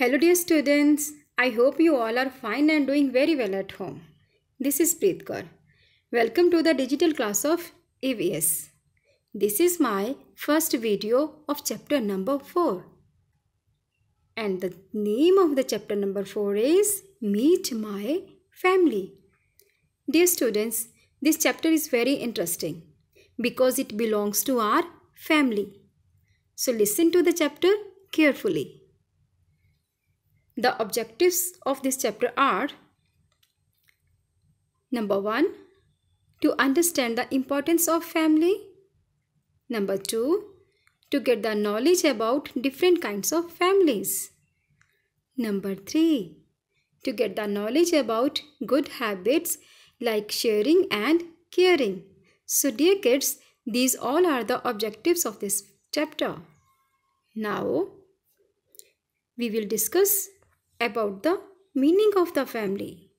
Hello dear students, I hope you all are fine and doing very well at home. This is Preet Welcome to the digital class of EVS. This is my first video of chapter number 4. And the name of the chapter number 4 is Meet My Family. Dear students, this chapter is very interesting because it belongs to our family. So listen to the chapter carefully. The objectives of this chapter are Number 1. To understand the importance of family. Number 2. To get the knowledge about different kinds of families. Number 3. To get the knowledge about good habits like sharing and caring. So dear kids, these all are the objectives of this chapter. Now, we will discuss about the meaning of the family.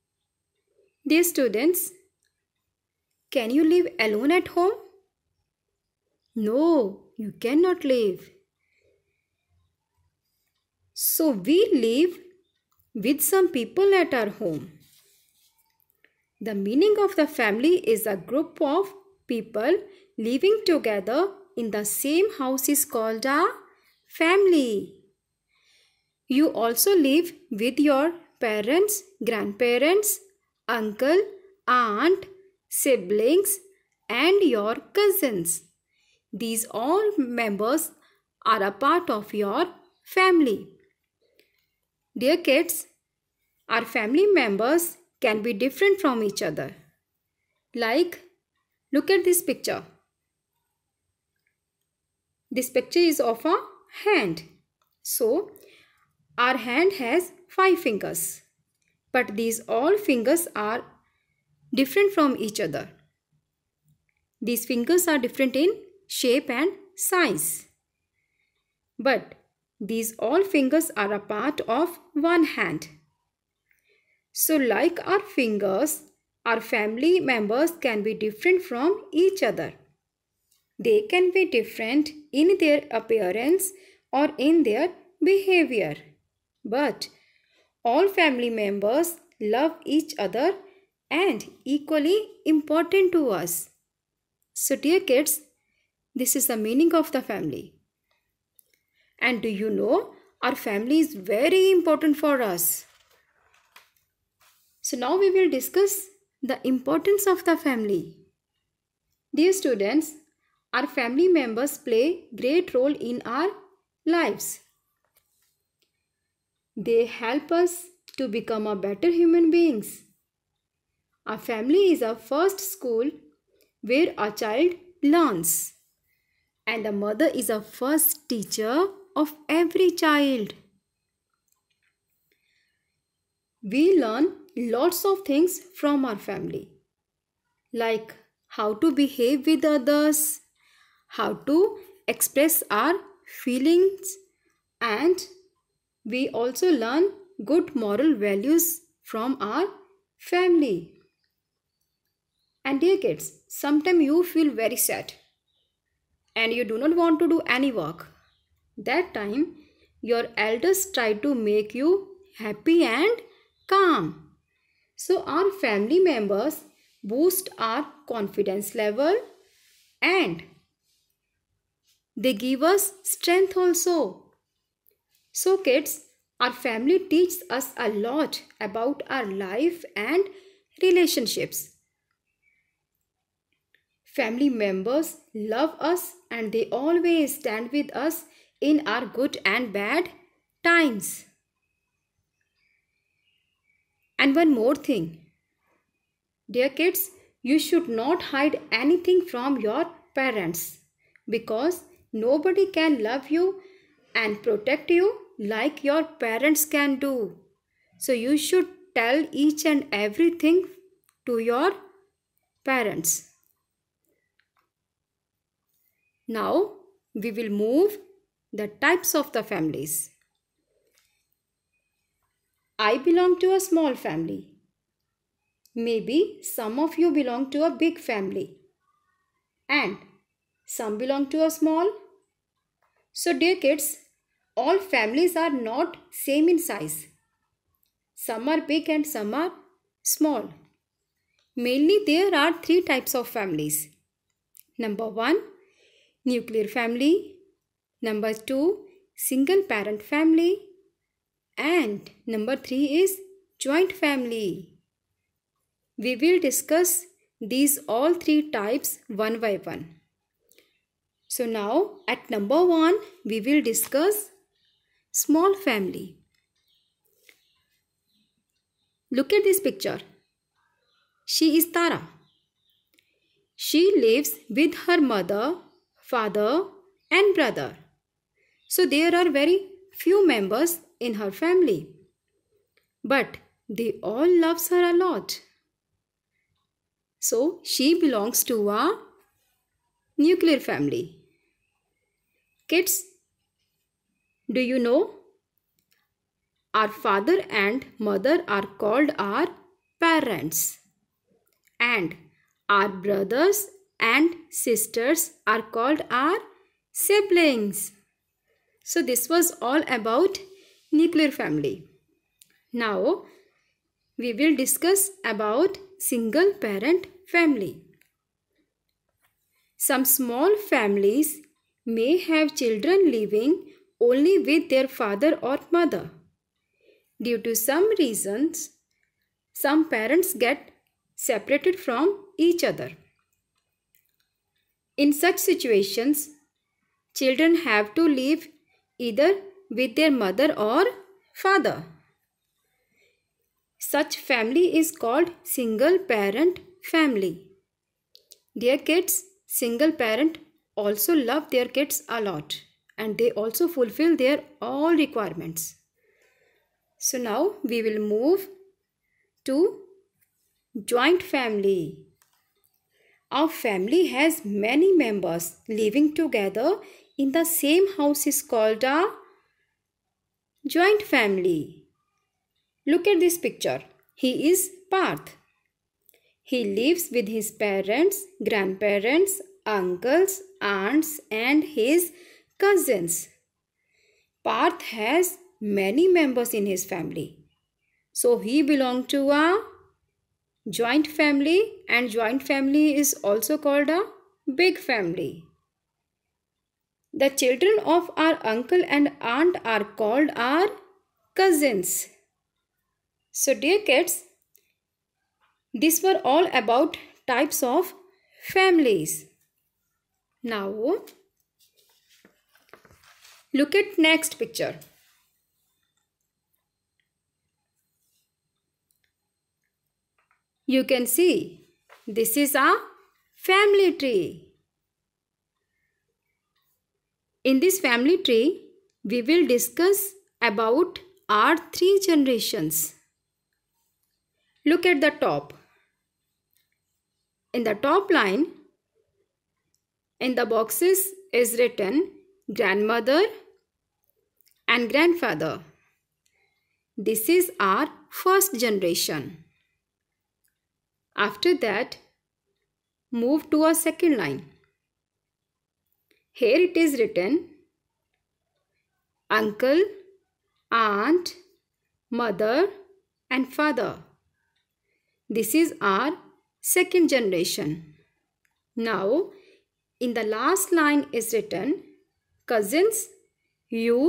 Dear students, can you live alone at home? No, you cannot live. So we live with some people at our home. The meaning of the family is a group of people living together in the same house is called a family. You also live with your parents, grandparents, uncle, aunt, siblings and your cousins. These all members are a part of your family. Dear kids, our family members can be different from each other. Like, look at this picture. This picture is of a hand. So, our hand has five fingers, but these all fingers are different from each other. These fingers are different in shape and size. But these all fingers are a part of one hand. So like our fingers, our family members can be different from each other. They can be different in their appearance or in their behavior. But all family members love each other and equally important to us. So, dear kids, this is the meaning of the family. And do you know our family is very important for us? So, now we will discuss the importance of the family. Dear students, our family members play great role in our lives. They help us to become a better human beings. A family is a first school where a child learns. And the mother is a first teacher of every child. We learn lots of things from our family. Like how to behave with others, how to express our feelings and we also learn good moral values from our family. And dear kids, sometimes you feel very sad and you do not want to do any work. That time, your elders try to make you happy and calm. So, our family members boost our confidence level and they give us strength also. So, kids, our family teaches us a lot about our life and relationships. Family members love us and they always stand with us in our good and bad times. And one more thing. Dear kids, you should not hide anything from your parents because nobody can love you and protect you like your parents can do. So you should tell each and everything to your parents. Now we will move the types of the families. I belong to a small family. Maybe some of you belong to a big family. And some belong to a small so dear kids, all families are not same in size. Some are big and some are small. Mainly there are three types of families. Number 1 nuclear family, number 2 single parent family and number 3 is joint family. We will discuss these all three types one by one. So now at number 1 we will discuss small family. Look at this picture. She is Tara. She lives with her mother, father and brother. So there are very few members in her family. But they all loves her a lot. So she belongs to a nuclear family. Kids, do you know? Our father and mother are called our parents. And our brothers and sisters are called our siblings. So this was all about nuclear family. Now we will discuss about single parent family. Some small families may have children living only with their father or mother. Due to some reasons, some parents get separated from each other. In such situations, children have to live either with their mother or father. Such family is called single parent family. Dear kids, single parent also love their kids a lot and they also fulfill their all requirements. So now we will move to joint family. Our family has many members living together in the same house is called a joint family. Look at this picture. He is Parth. He lives with his parents, grandparents, uncles, aunts and his cousins. Parth has many members in his family. So he belongs to a joint family and joint family is also called a big family. The children of our uncle and aunt are called our cousins. So dear kids, these were all about types of families. Now, look at next picture you can see this is a family tree in this family tree we will discuss about our three generations look at the top in the top line in the boxes is written grandmother and grandfather. This is our first generation. After that, move to our second line. Here it is written uncle, aunt, mother and father. This is our second generation. Now, in the last line is written cousins, you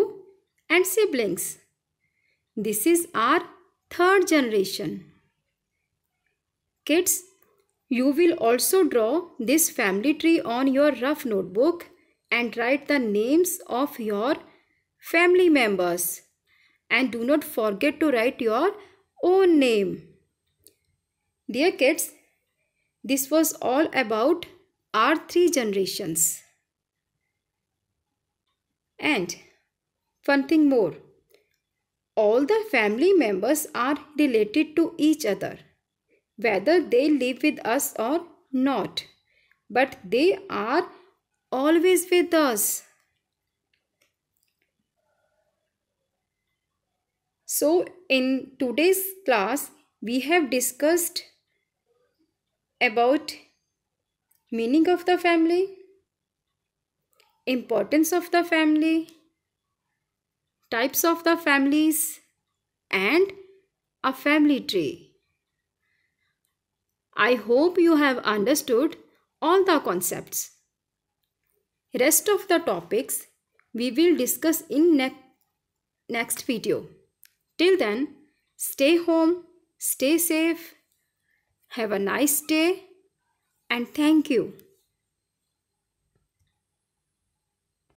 and siblings. This is our third generation. Kids, you will also draw this family tree on your rough notebook and write the names of your family members. And do not forget to write your own name. Dear kids, this was all about are three generations. And one thing more, all the family members are related to each other, whether they live with us or not, but they are always with us. So, in today's class, we have discussed about meaning of the family, importance of the family, types of the families, and a family tree. I hope you have understood all the concepts. Rest of the topics we will discuss in ne next video. Till then, stay home, stay safe, have a nice day and thank you.